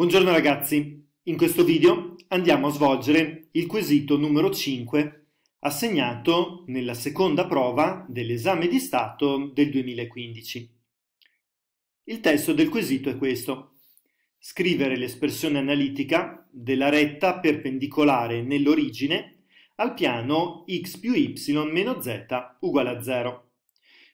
Buongiorno ragazzi, in questo video andiamo a svolgere il quesito numero 5 assegnato nella seconda prova dell'esame di Stato del 2015. Il testo del quesito è questo. Scrivere l'espressione analitica della retta perpendicolare nell'origine al piano x più y meno z uguale a 0.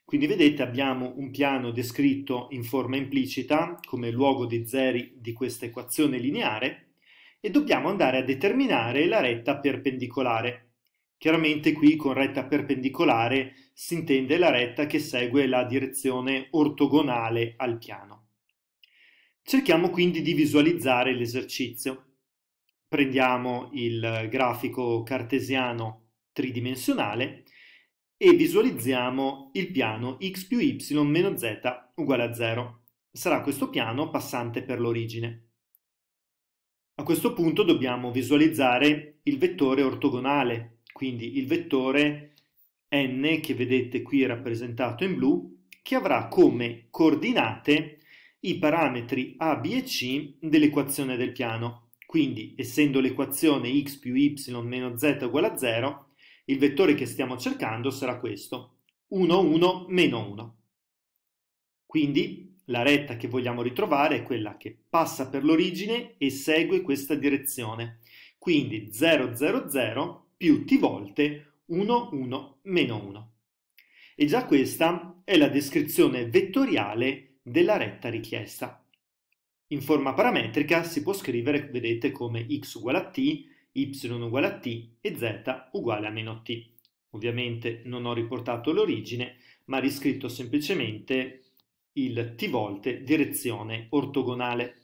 Quindi vedete abbiamo un piano descritto in forma implicita come luogo dei zeri di questa equazione lineare e dobbiamo andare a determinare la retta perpendicolare. Chiaramente qui con retta perpendicolare si intende la retta che segue la direzione ortogonale al piano. Cerchiamo quindi di visualizzare l'esercizio. Prendiamo il grafico cartesiano tridimensionale e visualizziamo il piano x più y meno z uguale a 0. Sarà questo piano passante per l'origine. A questo punto dobbiamo visualizzare il vettore ortogonale, quindi il vettore n che vedete qui rappresentato in blu, che avrà come coordinate i parametri a, b e c dell'equazione del piano. Quindi, essendo l'equazione x più y meno z uguale a 0, il vettore che stiamo cercando sarà questo, 1, 1, meno 1. Quindi la retta che vogliamo ritrovare è quella che passa per l'origine e segue questa direzione. Quindi 0, 0, 0 più t volte 1, 1, meno 1. E già questa è la descrizione vettoriale della retta richiesta. In forma parametrica si può scrivere, vedete, come x uguale a t, y uguale a t e z uguale a meno t. Ovviamente non ho riportato l'origine, ma riscritto semplicemente il t volte direzione ortogonale.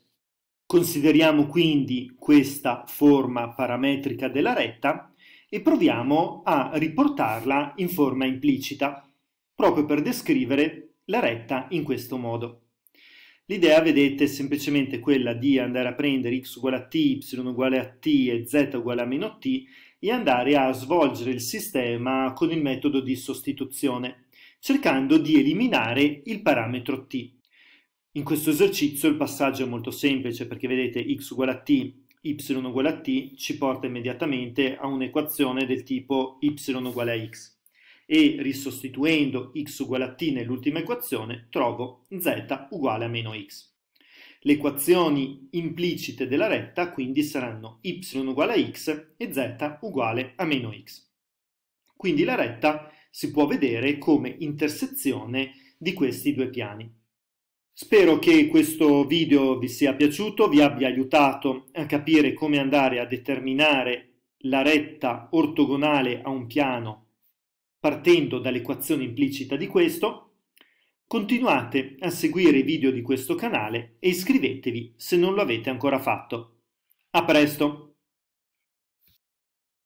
Consideriamo quindi questa forma parametrica della retta e proviamo a riportarla in forma implicita, proprio per descrivere la retta in questo modo. L'idea, vedete, è semplicemente quella di andare a prendere x uguale a t, y uguale a t e z uguale a meno t e andare a svolgere il sistema con il metodo di sostituzione, cercando di eliminare il parametro t. In questo esercizio il passaggio è molto semplice perché vedete x uguale a t, y uguale a t ci porta immediatamente a un'equazione del tipo y uguale a x e risostituendo x uguale a t nell'ultima equazione trovo z uguale a meno x. Le equazioni implicite della retta quindi saranno y uguale a x e z uguale a meno x. Quindi la retta si può vedere come intersezione di questi due piani. Spero che questo video vi sia piaciuto, vi abbia aiutato a capire come andare a determinare la retta ortogonale a un piano Partendo dall'equazione implicita di questo, continuate a seguire i video di questo canale e iscrivetevi se non lo avete ancora fatto. A presto!